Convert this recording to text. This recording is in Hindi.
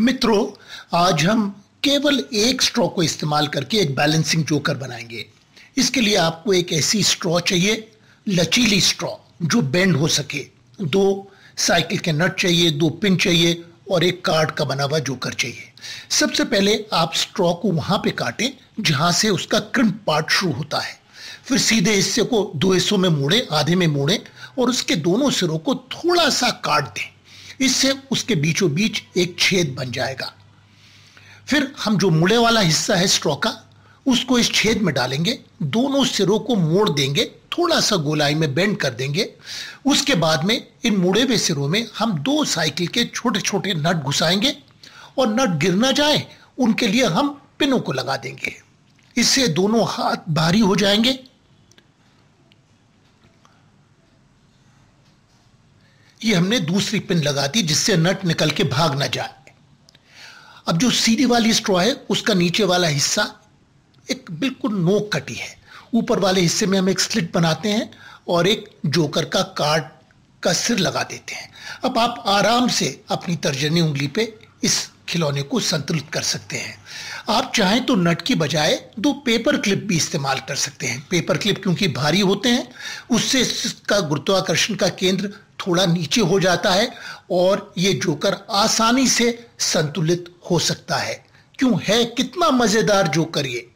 मित्रों आज हम केवल एक स्ट्रॉ को इस्तेमाल करके एक बैलेंसिंग जोकर बनाएंगे इसके लिए आपको एक ऐसी स्ट्रॉ चाहिए लचीली स्ट्रॉ जो बेंड हो सके दो साइकिल के नट चाहिए दो पिन चाहिए और एक कार्ड का बना हुआ जोकर चाहिए सबसे पहले आप स्ट्रॉ को वहां पे काटें जहां से उसका क्रिम्प पार्ट शुरू होता है फिर सीधे हिस्से को दो हिस्सों में मोड़े आधे में मोड़े और उसके दोनों सिरों को थोड़ा सा काट दें इससे उसके बीचों बीच एक छेद बन जाएगा फिर हम जो मुड़े वाला हिस्सा है स्ट्रॉ का उसको इस छेद में डालेंगे दोनों सिरों को मोड़ देंगे थोड़ा सा गोलाई में बेंड कर देंगे उसके बाद में इन मुड़े हुए सिरों में हम दो साइकिल के छोटे छोटे नट घुसाएंगे और नट गिर ना जाए उनके लिए हम पिनों को लगा देंगे इससे दोनों हाथ भारी हो जाएंगे ये हमने दूसरी पिन लगा दी जिससे नट निकल के भाग ना जाए अब जो सीधी वाली स्ट्रॉ है उसका नीचे वाला हिस्सा एक बिल्कुल नोक कटी है ऊपर वाले हिस्से में हम एक स्लिट बनाते हैं और एक जोकर का कार्ड का सिर लगा देते हैं अब आप आराम से अपनी तर्जनी उंगली पे इस खिलौने को संतुलित कर सकते हैं आप चाहें तो नट की बजाय दो पेपर क्लिप भी इस्तेमाल कर सकते हैं पेपर क्लिप क्योंकि भारी होते हैं उससे इसका गुरुत्वाकर्षण का केंद्र थोड़ा नीचे हो जाता है और ये जोकर आसानी से संतुलित हो सकता है क्यों है कितना मज़ेदार जोकर ये